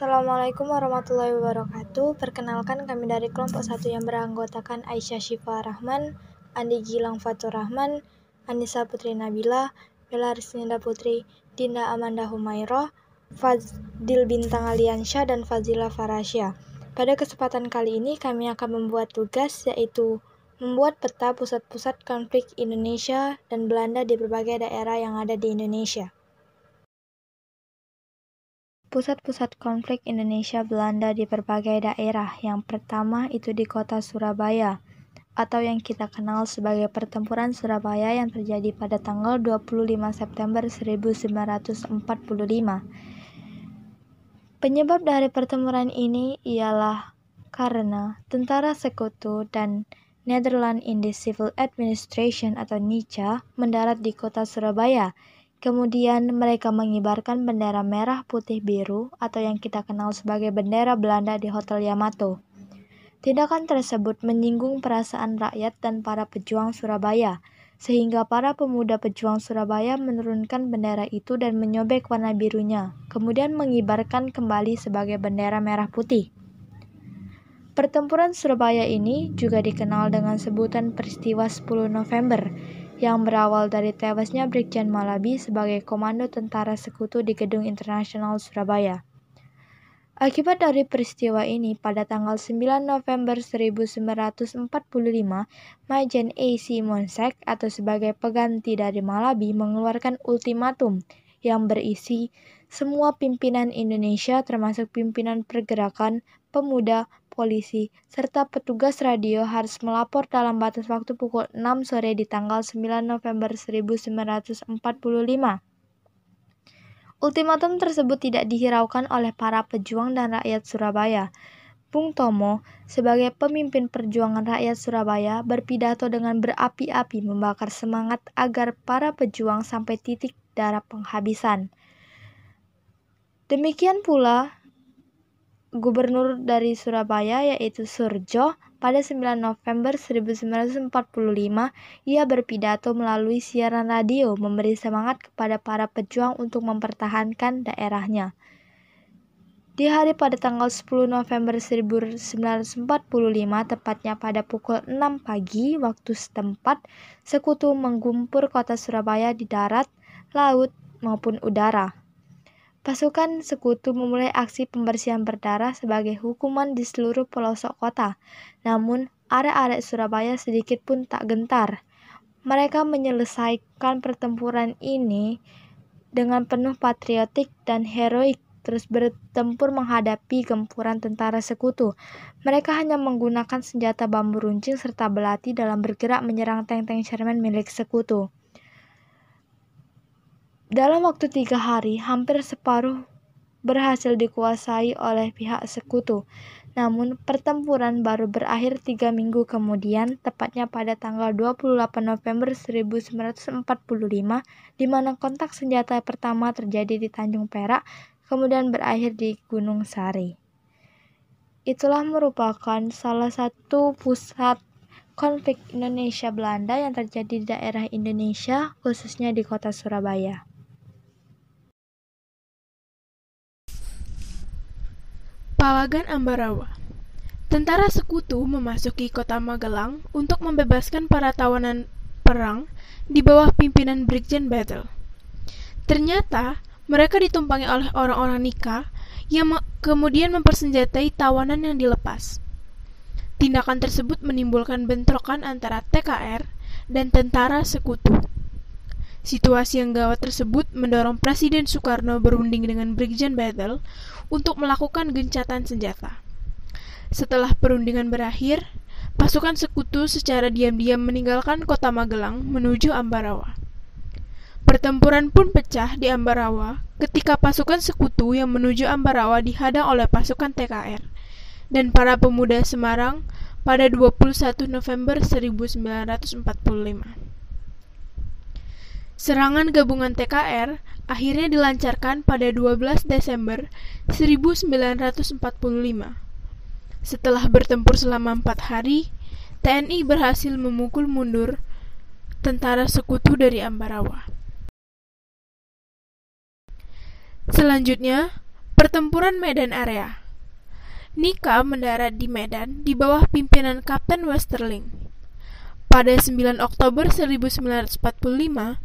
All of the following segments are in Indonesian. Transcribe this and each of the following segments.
Assalamualaikum warahmatullahi wabarakatuh. Perkenalkan kami dari kelompok satu yang beranggotakan Aisyah Syifa Rahman, Andi Gilang Fatur Rahman, Anissa Putri Nabila, Bella Risninda Putri, Dinda Amanda Humairah, Fadil Bintang Aliansyah, dan Fazila Farasya. Pada kesempatan kali ini kami akan membuat tugas yaitu membuat peta pusat-pusat konflik Indonesia dan Belanda di berbagai daerah yang ada di Indonesia pusat-pusat konflik Indonesia Belanda di berbagai daerah. Yang pertama itu di kota Surabaya atau yang kita kenal sebagai Pertempuran Surabaya yang terjadi pada tanggal 25 September 1945. Penyebab dari pertempuran ini ialah karena tentara sekutu dan Netherlands in the Civil Administration atau NICA mendarat di kota Surabaya Kemudian mereka mengibarkan bendera merah putih biru atau yang kita kenal sebagai bendera Belanda di Hotel Yamato. Tindakan tersebut menyinggung perasaan rakyat dan para pejuang Surabaya, sehingga para pemuda pejuang Surabaya menurunkan bendera itu dan menyobek warna birunya, kemudian mengibarkan kembali sebagai bendera merah putih. Pertempuran Surabaya ini juga dikenal dengan sebutan peristiwa 10 November yang berawal dari tewasnya Brigjen Malabi sebagai komando tentara sekutu di Gedung Internasional Surabaya. Akibat dari peristiwa ini, pada tanggal 9 November 1945, Majen C. Monsek atau sebagai peganti dari Malabi mengeluarkan ultimatum yang berisi semua pimpinan Indonesia termasuk pimpinan pergerakan, pemuda, polisi, serta petugas radio harus melapor dalam batas waktu pukul 6 sore di tanggal 9 November 1945. Ultimatum tersebut tidak dihiraukan oleh para pejuang dan rakyat Surabaya. Bung Tomo, sebagai pemimpin perjuangan rakyat Surabaya, berpidato dengan berapi-api membakar semangat agar para pejuang sampai titik darah penghabisan. Demikian pula gubernur dari Surabaya yaitu Surjo pada 9 November 1945 ia berpidato melalui siaran radio memberi semangat kepada para pejuang untuk mempertahankan daerahnya. Di hari pada tanggal 10 November 1945, tepatnya pada pukul 6 pagi waktu setempat, sekutu menggumpur kota Surabaya di darat, laut, maupun udara. Pasukan sekutu memulai aksi pembersihan berdarah sebagai hukuman di seluruh pelosok kota. Namun, arek-arek Surabaya sedikit pun tak gentar. Mereka menyelesaikan pertempuran ini dengan penuh patriotik dan heroik terus bertempur menghadapi gempuran tentara sekutu. Mereka hanya menggunakan senjata bambu runcing serta belati dalam bergerak menyerang tank-tank Sherman milik sekutu. Dalam waktu tiga hari, hampir separuh berhasil dikuasai oleh pihak sekutu. Namun, pertempuran baru berakhir tiga minggu kemudian, tepatnya pada tanggal 28 November 1945, di mana kontak senjata pertama terjadi di Tanjung Perak, kemudian berakhir di Gunung Sari. Itulah merupakan salah satu pusat konflik Indonesia-Belanda yang terjadi di daerah Indonesia, khususnya di kota Surabaya. Palagan Ambarawa Tentara sekutu memasuki kota Magelang untuk membebaskan para tawanan perang di bawah pimpinan Brigjen Battle. Ternyata, mereka ditumpangi oleh orang-orang Nika yang me kemudian mempersenjatai tawanan yang dilepas. Tindakan tersebut menimbulkan bentrokan antara TKR dan tentara sekutu. Situasi yang gawat tersebut mendorong Presiden Soekarno berunding dengan Brigjen Battle untuk melakukan gencatan senjata. Setelah perundingan berakhir, pasukan sekutu secara diam-diam meninggalkan kota Magelang menuju Ambarawa. Pertempuran pun pecah di Ambarawa ketika pasukan sekutu yang menuju Ambarawa dihadang oleh pasukan TKR dan para pemuda Semarang pada 21 November 1945. Serangan gabungan TKR akhirnya dilancarkan pada 12 Desember 1945. Setelah bertempur selama empat hari, TNI berhasil memukul mundur tentara sekutu dari Ambarawa. Selanjutnya, pertempuran Medan Area. Nika mendarat di Medan di bawah pimpinan Kapten Westerling. Pada 9 Oktober 1945,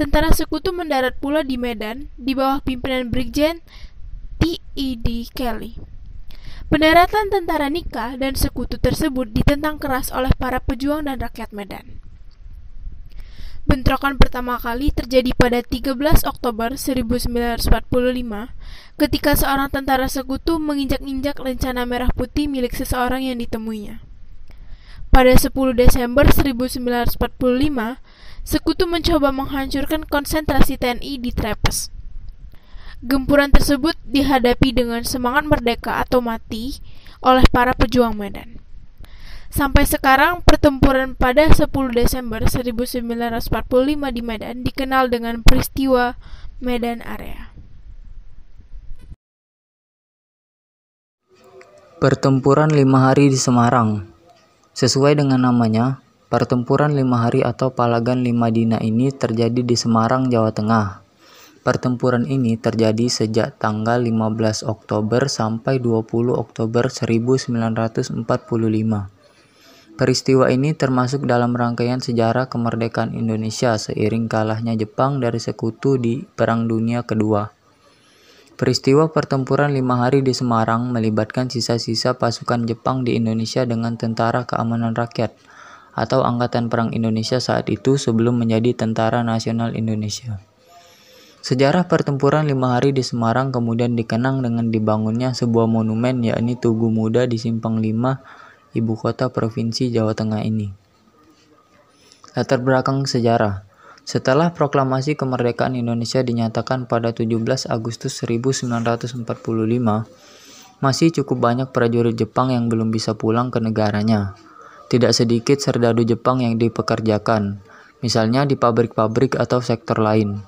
Tentara Sekutu mendarat pula di Medan di bawah pimpinan Brigjen T.E.D. Kelly. Pendaratan tentara Nikah dan sekutu tersebut ditentang keras oleh para pejuang dan rakyat Medan. Bentrokan pertama kali terjadi pada 13 Oktober 1945 ketika seorang tentara sekutu menginjak-injak lencana merah putih milik seseorang yang ditemuinya. Pada 10 Desember 1945, sekutu mencoba menghancurkan konsentrasi TNI di Trepes. Gempuran tersebut dihadapi dengan semangat merdeka atau mati oleh para pejuang Medan. Sampai sekarang, pertempuran pada 10 Desember 1945 di Medan dikenal dengan peristiwa Medan Area. Pertempuran lima hari di Semarang Sesuai dengan namanya, Pertempuran lima hari atau Palagan lima Dina ini terjadi di Semarang, Jawa Tengah. Pertempuran ini terjadi sejak tanggal 15 Oktober sampai 20 Oktober 1945. Peristiwa ini termasuk dalam rangkaian sejarah kemerdekaan Indonesia seiring kalahnya Jepang dari sekutu di Perang Dunia Kedua. Peristiwa pertempuran lima hari di Semarang melibatkan sisa-sisa pasukan Jepang di Indonesia dengan Tentara Keamanan Rakyat atau Angkatan Perang Indonesia saat itu sebelum menjadi Tentara Nasional Indonesia. Sejarah pertempuran lima hari di Semarang kemudian dikenang dengan dibangunnya sebuah monumen yakni Tugu Muda di Simpang Lima ibu kota Provinsi Jawa Tengah ini. Latar belakang sejarah setelah proklamasi kemerdekaan Indonesia dinyatakan pada 17 Agustus 1945, masih cukup banyak prajurit Jepang yang belum bisa pulang ke negaranya. Tidak sedikit serdadu Jepang yang dipekerjakan, misalnya di pabrik-pabrik atau sektor lain.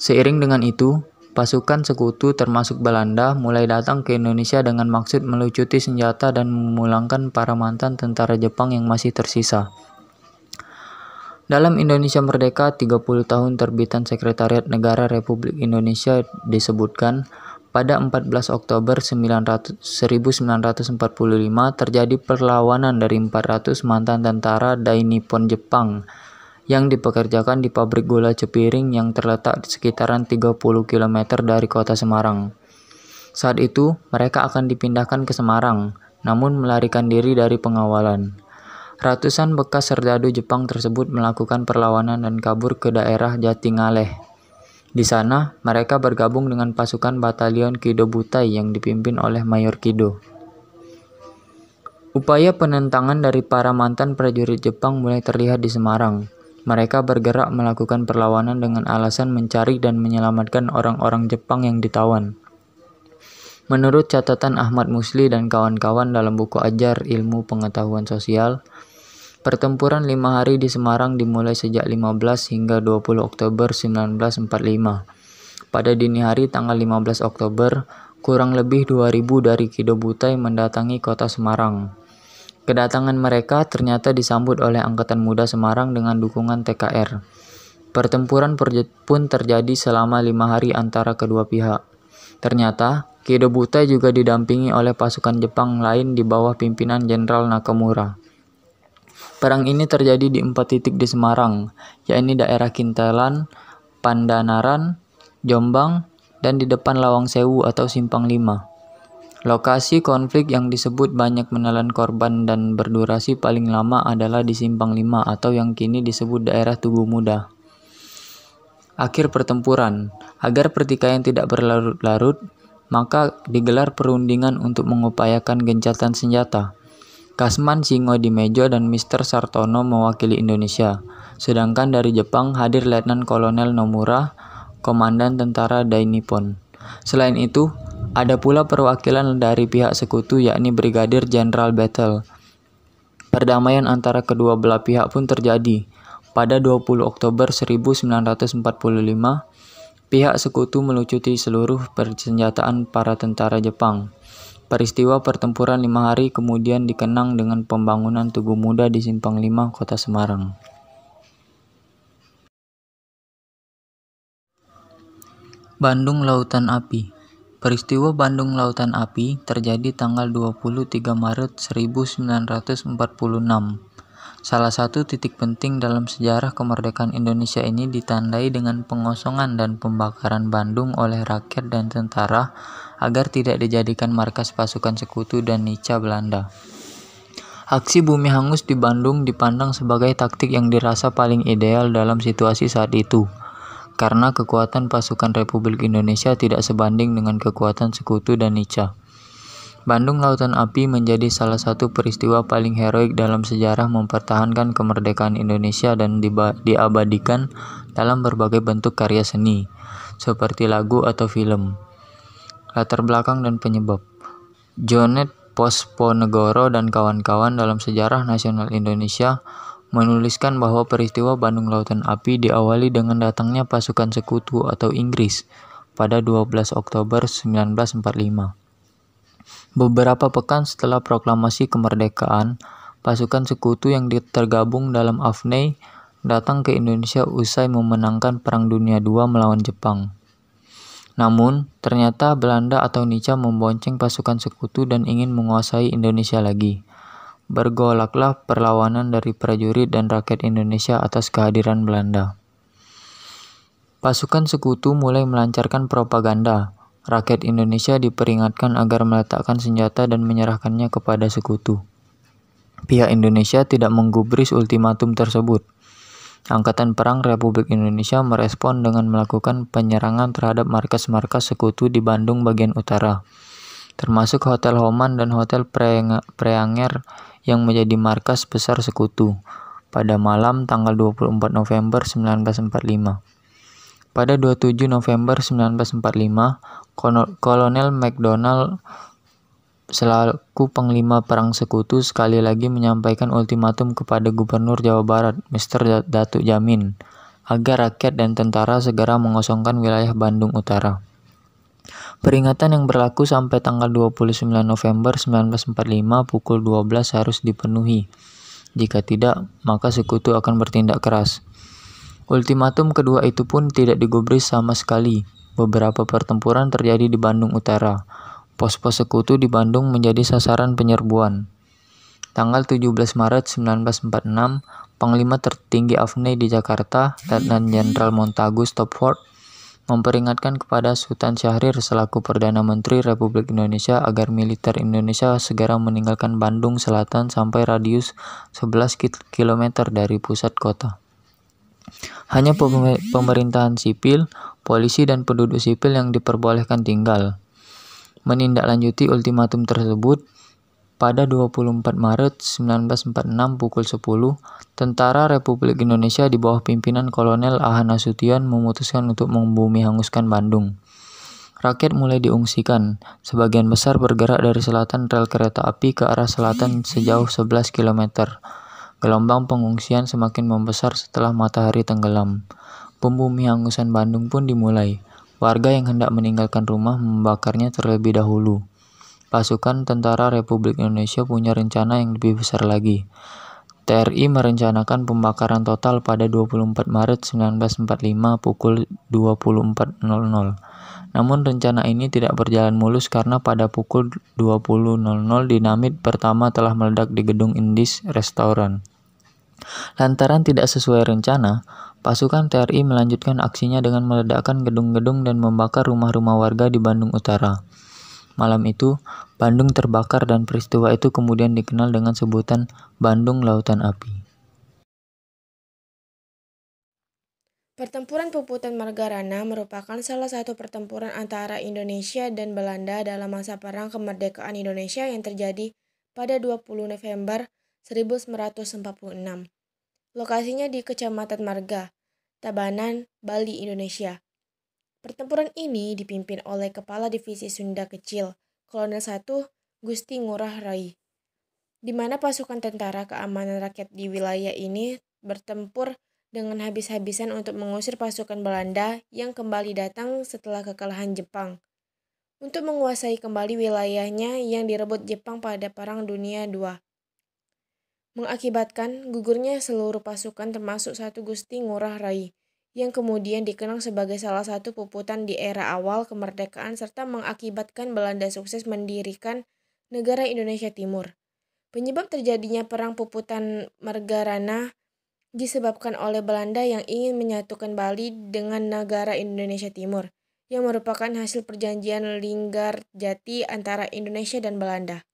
Seiring dengan itu, pasukan sekutu termasuk Belanda mulai datang ke Indonesia dengan maksud melucuti senjata dan memulangkan para mantan tentara Jepang yang masih tersisa. Dalam Indonesia Merdeka 30 tahun terbitan Sekretariat Negara Republik Indonesia disebutkan, pada 14 Oktober 1945 terjadi perlawanan dari 400 mantan tentara Dai Nippon Jepang yang dipekerjakan di pabrik gula cepiring yang terletak di sekitaran 30 km dari kota Semarang. Saat itu, mereka akan dipindahkan ke Semarang, namun melarikan diri dari pengawalan. Ratusan bekas serdadu Jepang tersebut melakukan perlawanan dan kabur ke daerah Jatingaleh. Di sana, mereka bergabung dengan pasukan batalion Kido Butai yang dipimpin oleh Mayor Kido. Upaya penentangan dari para mantan prajurit Jepang mulai terlihat di Semarang. Mereka bergerak melakukan perlawanan dengan alasan mencari dan menyelamatkan orang-orang Jepang yang ditawan. Menurut catatan Ahmad Musli dan kawan-kawan dalam buku ajar ilmu pengetahuan sosial, Pertempuran lima hari di Semarang dimulai sejak 15 hingga 20 Oktober 1945. Pada dini hari tanggal 15 Oktober, kurang lebih 2000 dari Kido Butai mendatangi kota Semarang. Kedatangan mereka ternyata disambut oleh Angkatan Muda Semarang dengan dukungan TKR. Pertempuran pun terjadi selama lima hari antara kedua pihak. Ternyata, Kido Butai juga didampingi oleh pasukan Jepang lain di bawah pimpinan Jenderal Nakamura. Perang ini terjadi di empat titik di Semarang, yaitu daerah Kintelan, Pandanaran, Jombang, dan di depan Lawang Sewu atau Simpang Lima. Lokasi konflik yang disebut banyak menelan korban dan berdurasi paling lama adalah di Simpang Lima atau yang kini disebut daerah Tugu Muda. Akhir pertempuran, agar pertikaian tidak berlarut-larut, maka digelar perundingan untuk mengupayakan gencatan senjata. Kasman Singo di Mejo dan Mr. Sartono mewakili Indonesia. Sedangkan dari Jepang hadir Letnan Kolonel Nomura, Komandan Tentara Dainipon. Selain itu, ada pula perwakilan dari pihak sekutu yakni Brigadir Jenderal Battle. Perdamaian antara kedua belah pihak pun terjadi. Pada 20 Oktober 1945, pihak sekutu melucuti seluruh persenjataan para tentara Jepang. Peristiwa pertempuran lima hari kemudian dikenang dengan pembangunan Tugu Muda di Simpang lima Kota Semarang. Bandung Lautan Api Peristiwa Bandung Lautan Api terjadi tanggal 23 Maret 1946 Salah satu titik penting dalam sejarah kemerdekaan Indonesia ini ditandai dengan pengosongan dan pembakaran Bandung oleh rakyat dan tentara agar tidak dijadikan markas pasukan sekutu dan nica Belanda. Aksi bumi hangus di Bandung dipandang sebagai taktik yang dirasa paling ideal dalam situasi saat itu, karena kekuatan pasukan Republik Indonesia tidak sebanding dengan kekuatan sekutu dan Nica. Bandung Lautan Api menjadi salah satu peristiwa paling heroik dalam sejarah mempertahankan kemerdekaan Indonesia dan diabadikan dalam berbagai bentuk karya seni, seperti lagu atau film. Latar belakang dan penyebab Jonet Posponegoro dan kawan-kawan dalam sejarah nasional Indonesia menuliskan bahwa peristiwa Bandung Lautan Api diawali dengan datangnya pasukan sekutu atau Inggris pada 12 Oktober 1945. Beberapa pekan setelah proklamasi kemerdekaan, pasukan sekutu yang tergabung dalam AFNE datang ke Indonesia usai memenangkan Perang Dunia II melawan Jepang. Namun, ternyata Belanda atau Nica membonceng pasukan sekutu dan ingin menguasai Indonesia lagi. Bergolaklah perlawanan dari prajurit dan rakyat Indonesia atas kehadiran Belanda. Pasukan sekutu mulai melancarkan propaganda, rakyat Indonesia diperingatkan agar meletakkan senjata dan menyerahkannya kepada sekutu. Pihak Indonesia tidak menggubris ultimatum tersebut. Angkatan Perang Republik Indonesia merespon dengan melakukan penyerangan terhadap markas-markas sekutu di Bandung bagian utara, termasuk Hotel Homan dan Hotel Preanger yang menjadi markas besar sekutu pada malam tanggal 24 November 1945. Pada 27 November 1945, Kolonel MacDonald selaku Panglima Perang Sekutu sekali lagi menyampaikan ultimatum kepada Gubernur Jawa Barat, Mr. Datuk Jamin, agar rakyat dan tentara segera mengosongkan wilayah Bandung Utara. Peringatan yang berlaku sampai tanggal 29 November 1945 pukul 12 harus dipenuhi. Jika tidak, maka sekutu akan bertindak keras. Ultimatum kedua itu pun tidak digubris sama sekali. Beberapa pertempuran terjadi di Bandung Utara. Pos-pos sekutu di Bandung menjadi sasaran penyerbuan. Tanggal 17 Maret 1946, Panglima tertinggi AFNE di Jakarta, Letnan Jenderal Montagu Stopford, memperingatkan kepada Sultan Syahrir selaku Perdana Menteri Republik Indonesia agar militer Indonesia segera meninggalkan Bandung Selatan sampai radius 11 km dari pusat kota. Hanya pemerintahan sipil, polisi, dan penduduk sipil yang diperbolehkan tinggal. Menindaklanjuti ultimatum tersebut, pada 24 Maret 1946 pukul 10, Tentara Republik Indonesia di bawah pimpinan Kolonel Ahan Nasution memutuskan untuk membumi hanguskan Bandung rakyat mulai diungsikan. Sebagian besar bergerak dari selatan rel kereta api ke arah selatan sejauh 11 km. Gelombang pengungsian semakin membesar setelah matahari tenggelam. Pembumi hangusan Bandung pun dimulai. Warga yang hendak meninggalkan rumah membakarnya terlebih dahulu. Pasukan Tentara Republik Indonesia punya rencana yang lebih besar lagi. TRI merencanakan pembakaran total pada 24 Maret 1945 pukul 24.00. Namun rencana ini tidak berjalan mulus karena pada pukul 20.00 dinamit pertama telah meledak di gedung Indis Restoran. Lantaran tidak sesuai rencana, pasukan TRI melanjutkan aksinya dengan meledakkan gedung-gedung dan membakar rumah-rumah warga di Bandung Utara. Malam itu, Bandung terbakar dan peristiwa itu kemudian dikenal dengan sebutan Bandung Lautan Api. Pertempuran Puputan Margarana merupakan salah satu pertempuran antara Indonesia dan Belanda dalam masa Perang Kemerdekaan Indonesia yang terjadi pada 20 November 1946. Lokasinya di Kecamatan Marga, Tabanan, Bali, Indonesia. Pertempuran ini dipimpin oleh Kepala Divisi Sunda Kecil, Kolonel 1 Gusti Ngurah Rai, di mana pasukan tentara keamanan rakyat di wilayah ini bertempur dengan habis-habisan untuk mengusir pasukan Belanda yang kembali datang setelah kekalahan Jepang. Untuk menguasai kembali wilayahnya yang direbut Jepang pada Perang Dunia II. Mengakibatkan gugurnya seluruh pasukan termasuk satu Gusti Ngurah Rai, yang kemudian dikenang sebagai salah satu puputan di era awal kemerdekaan serta mengakibatkan Belanda sukses mendirikan negara Indonesia Timur. Penyebab terjadinya Perang Puputan Margarana disebabkan oleh Belanda yang ingin menyatukan Bali dengan negara Indonesia Timur, yang merupakan hasil perjanjian Linggar Jati antara Indonesia dan Belanda.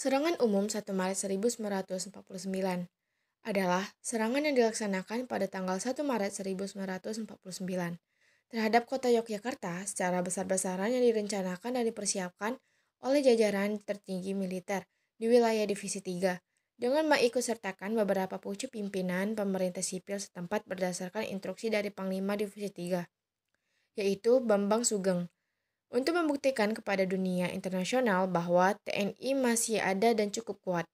Serangan umum 1 Maret 1949 adalah serangan yang dilaksanakan pada tanggal 1 Maret 1949 terhadap kota Yogyakarta secara besar-besaran yang direncanakan dan dipersiapkan oleh jajaran tertinggi militer – di wilayah Divisi 3 dengan mengikutsertakan beberapa pucuk pimpinan pemerintah sipil setempat berdasarkan instruksi dari Panglima Divisi 3, yaitu Bambang Sugeng, untuk membuktikan kepada dunia internasional bahwa TNI masih ada dan cukup kuat.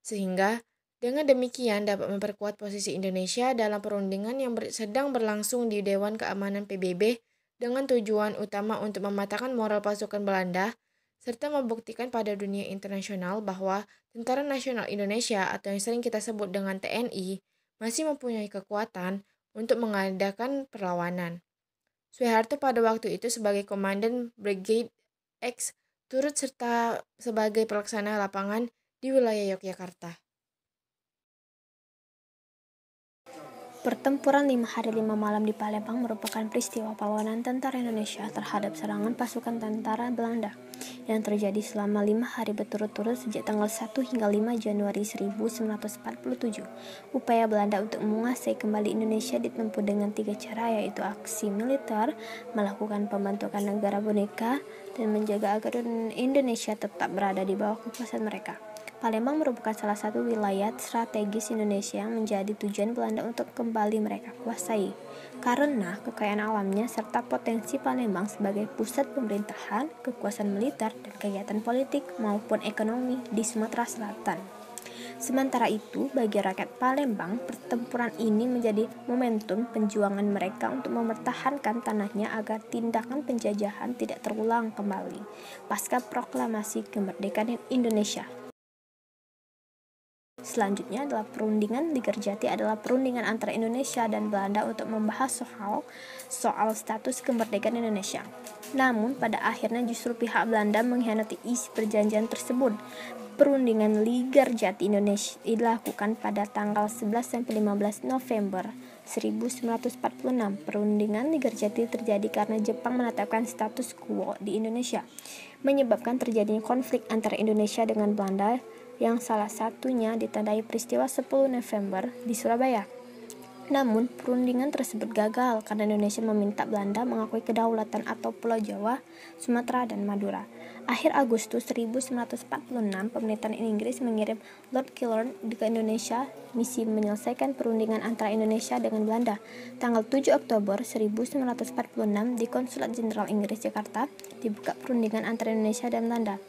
Sehingga dengan demikian dapat memperkuat posisi Indonesia dalam perundingan yang ber sedang berlangsung di Dewan Keamanan PBB dengan tujuan utama untuk mematahkan moral pasukan Belanda serta membuktikan pada dunia internasional bahwa Tentara Nasional Indonesia atau yang sering kita sebut dengan TNI masih mempunyai kekuatan untuk mengadakan perlawanan. Soeharto pada waktu itu sebagai Komandan Brigade X turut serta sebagai pelaksana lapangan di wilayah Yogyakarta. Pertempuran 5 hari 5 malam di Palembang merupakan peristiwa perlawanan tentara Indonesia terhadap serangan pasukan tentara Belanda yang terjadi selama lima hari berturut-turut sejak tanggal 1 hingga 5 Januari 1947. Upaya Belanda untuk menguasai kembali Indonesia ditempuh dengan tiga cara yaitu aksi militer, melakukan pembentukan negara boneka, dan menjaga agar Indonesia tetap berada di bawah kekuasaan mereka. Palembang merupakan salah satu wilayah strategis Indonesia yang menjadi tujuan Belanda untuk kembali mereka kuasai. Karena kekayaan alamnya serta potensi Palembang sebagai pusat pemerintahan, kekuasaan militer, dan kegiatan politik maupun ekonomi di Sumatera Selatan. Sementara itu, bagi rakyat Palembang, pertempuran ini menjadi momentum penjuangan mereka untuk mempertahankan tanahnya agar tindakan penjajahan tidak terulang kembali pasca proklamasi kemerdekaan Indonesia Selanjutnya adalah perundingan dikerjati adalah perundingan antara Indonesia dan Belanda untuk membahas soal soal status kemerdekaan Indonesia. Namun pada akhirnya justru pihak Belanda mengkhianati isi perjanjian tersebut. Perundingan Ligar Jati Indonesia dilakukan pada tanggal 11 sampai 15 November 1946. Perundingan Ligar Jati terjadi karena Jepang menetapkan status quo di Indonesia, menyebabkan terjadinya konflik antara Indonesia dengan Belanda yang salah satunya ditandai peristiwa 10 November di Surabaya. Namun, perundingan tersebut gagal karena Indonesia meminta Belanda mengakui kedaulatan atau Pulau Jawa, Sumatera, dan Madura. Akhir Agustus 1946, pemerintahan Inggris mengirim Lord Killorn ke Indonesia misi menyelesaikan perundingan antara Indonesia dengan Belanda. Tanggal 7 Oktober 1946 di Konsulat Jenderal Inggris Jakarta dibuka perundingan antara Indonesia dan Belanda.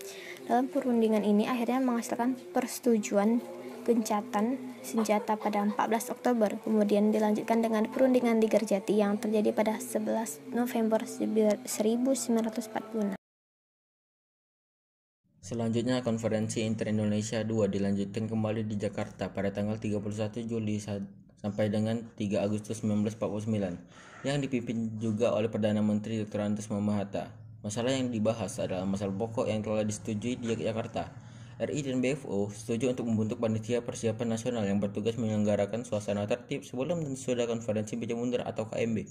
Dalam perundingan ini akhirnya menghasilkan persetujuan gencatan senjata pada 14 Oktober, kemudian dilanjutkan dengan perundingan di Gerjati yang terjadi pada 11 November 1946. Selanjutnya konferensi Inter-Indonesia 2 dilanjutkan kembali di Jakarta pada tanggal 31 Juli sampai dengan 3 Agustus 1949 yang dipimpin juga oleh Perdana Menteri Dr. Andes Mamahata. Masalah yang dibahas adalah masalah pokok yang telah disetujui di Jakarta. RI dan BFO setuju untuk membentuk panitia persiapan nasional yang bertugas menyelenggarakan suasana tertib sebelum dan sesudah konferensi bijak mundur atau KMB.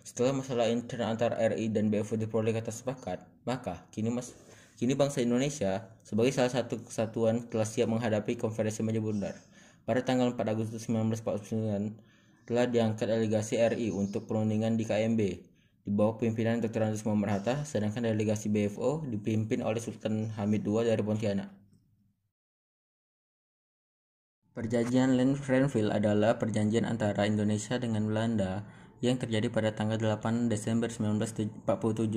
Setelah masalah internal antara RI dan BFO diperoleh kata sepakat, maka kini mas kini bangsa Indonesia sebagai salah satu kesatuan telah siap menghadapi konferensi bijak mundur. Pada tanggal 4 Agustus 1949 telah diangkat delegasi RI untuk perundingan di KMB di bawah pimpinan Dr. Andus Muhammad Hatta, sedangkan delegasi BFO dipimpin oleh Sultan Hamid II dari Pontianak. Perjanjian Renville adalah perjanjian antara Indonesia dengan Belanda yang terjadi pada tanggal 8 Desember 1947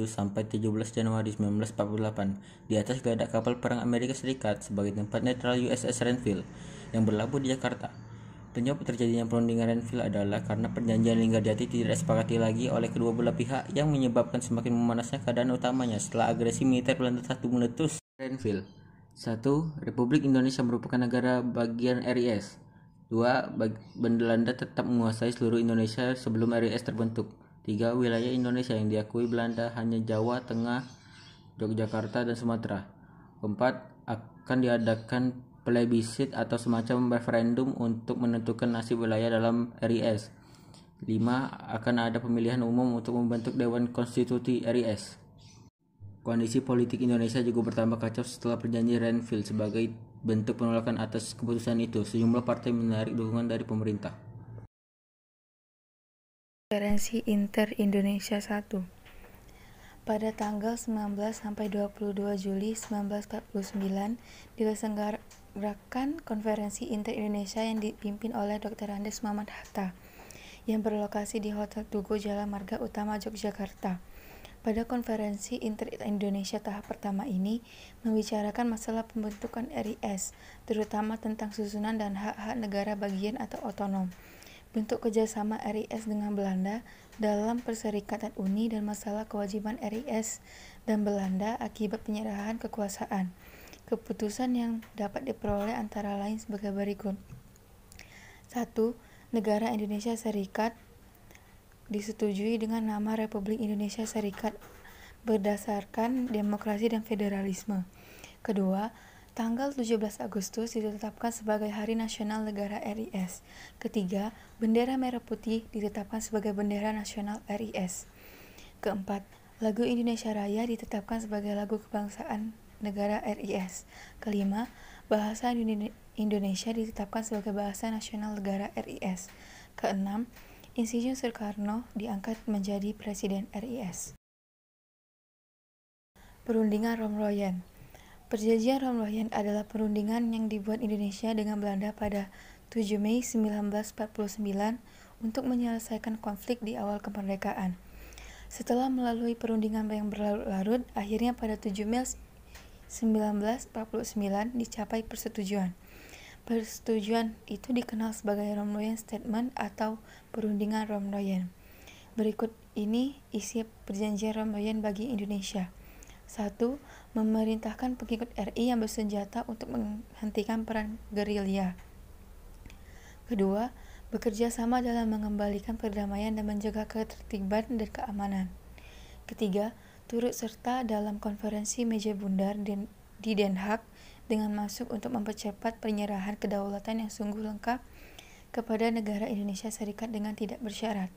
sampai 17 Januari 1948 di atas geladak kapal perang Amerika Serikat sebagai tempat netral USS Renville yang berlabuh di Jakarta. Penyebab terjadinya perundingan Renville adalah karena perjanjian Linggardiati tidak disepakati lagi oleh kedua belah pihak yang menyebabkan semakin memanasnya keadaan utamanya setelah agresi militer Belanda satu meletus. Renville 1. Republik Indonesia merupakan negara bagian RIS 2. Belanda tetap menguasai seluruh Indonesia sebelum RIS terbentuk 3. Wilayah Indonesia yang diakui Belanda hanya Jawa, Tengah, Yogyakarta, dan Sumatera 4. akan diadakan plebisit atau semacam referendum untuk menentukan nasib wilayah dalam RIS. 5. Akan ada pemilihan umum untuk membentuk Dewan Konstitusi RIS. Kondisi politik Indonesia juga bertambah kacau setelah perjanjian Renfield sebagai bentuk penolakan atas keputusan itu. Sejumlah partai menarik dukungan dari pemerintah. Konferensi Inter Indonesia 1 Pada tanggal 19 sampai 22 Juli 1949 gerakan konferensi inter-Indonesia yang dipimpin oleh Dr. Andes Mamat Hatta yang berlokasi di Hotel Tugu Jalan Marga Utama Yogyakarta. Pada konferensi inter-Indonesia tahap pertama ini membicarakan masalah pembentukan RIS, terutama tentang susunan dan hak-hak negara bagian atau otonom bentuk kerjasama RIS dengan Belanda dalam Perserikatan Uni dan masalah kewajiban RIS dan Belanda akibat penyerahan kekuasaan. Keputusan yang dapat diperoleh antara lain sebagai berikut. 1. Negara Indonesia Serikat disetujui dengan nama Republik Indonesia Serikat berdasarkan demokrasi dan federalisme. Kedua, tanggal 17 Agustus ditetapkan sebagai Hari Nasional Negara RIS. Ketiga, bendera merah putih ditetapkan sebagai bendera nasional RIS. Keempat, lagu Indonesia Raya ditetapkan sebagai lagu kebangsaan negara RIS. Kelima, bahasa Indonesia ditetapkan sebagai bahasa nasional negara RIS. Keenam, Insinyur Soekarno diangkat menjadi presiden RIS. Perundingan Romroyen Perjanjian Romroyen adalah perundingan yang dibuat Indonesia dengan Belanda pada 7 Mei 1949 untuk menyelesaikan konflik di awal kemerdekaan. Setelah melalui perundingan yang berlarut-larut, akhirnya pada 7 Mei 1949 dicapai persetujuan. Persetujuan itu dikenal sebagai Romdoyen Statement atau perundingan Romdoyen. Berikut ini isi perjanjian Romdoyen bagi Indonesia. 1. Memerintahkan pengikut RI yang bersenjata untuk menghentikan peran gerilya. Kedua, bekerja sama dalam mengembalikan perdamaian dan menjaga ketertiban dan keamanan. Ketiga, turut serta dalam konferensi meja bundar di Den Haag dengan masuk untuk mempercepat penyerahan kedaulatan yang sungguh lengkap kepada negara Indonesia Serikat dengan tidak bersyarat.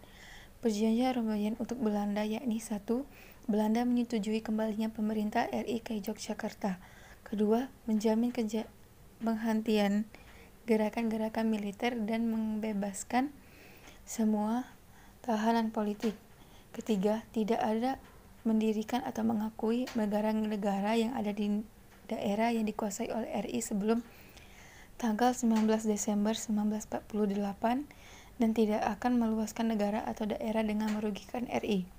Perjanjian Romayan untuk Belanda yakni satu, Belanda menyetujui kembalinya pemerintah RI ke Yogyakarta. Kedua, menjamin keja penghentian gerakan-gerakan militer dan membebaskan semua tahanan politik. Ketiga, tidak ada mendirikan atau mengakui negara-negara yang ada di daerah yang dikuasai oleh RI sebelum tanggal 19 Desember 1948 dan tidak akan meluaskan negara atau daerah dengan merugikan RI.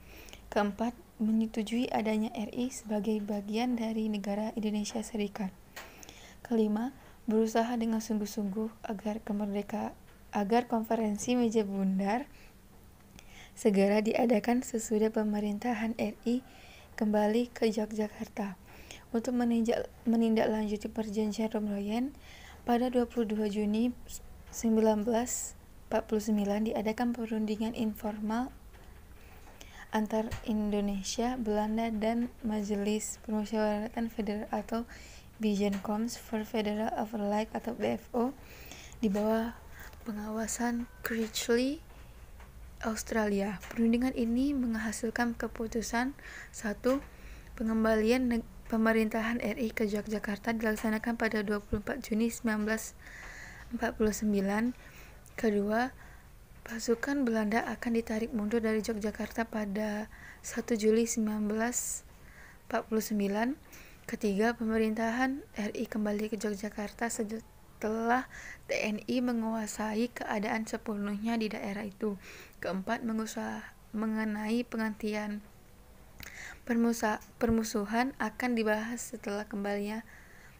Keempat, menyetujui adanya RI sebagai bagian dari negara Indonesia Serikat. Kelima, berusaha dengan sungguh-sungguh agar kemerdekaan agar konferensi meja bundar segera diadakan sesudah pemerintahan RI kembali ke Yogyakarta untuk menindaklanjuti perjanjian Romoyen pada 22 Juni 1949 diadakan perundingan informal antar Indonesia, Belanda, dan Majelis Permusyawaratan Federal atau Coms for Federal Overleg atau BFO di bawah pengawasan Critchley Australia. Perundingan ini menghasilkan keputusan satu pengembalian pemerintahan RI ke Yogyakarta dilaksanakan pada 24 Juni 1949. Kedua, pasukan Belanda akan ditarik mundur dari Yogyakarta pada 1 Juli 1949. Ketiga, pemerintahan RI kembali ke Yogyakarta sejak telah TNI menguasai keadaan sepenuhnya di daerah itu. Keempat, mengusah, mengenai penghentian permusuhan akan dibahas setelah kembalinya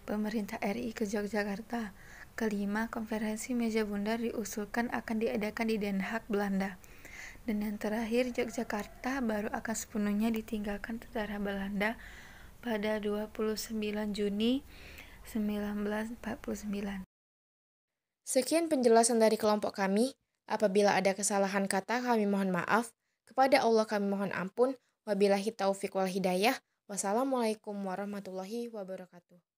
pemerintah RI ke Yogyakarta. Kelima, konferensi meja bundar diusulkan akan diadakan di Den Haag, Belanda. Dan yang terakhir, Yogyakarta baru akan sepenuhnya ditinggalkan tentara Belanda pada 29 Juni 1949. Sekian penjelasan dari kelompok kami. Apabila ada kesalahan kata, kami mohon maaf. Kepada Allah kami mohon ampun. Wabillahi taufiq wal hidayah. Wassalamualaikum warahmatullahi wabarakatuh.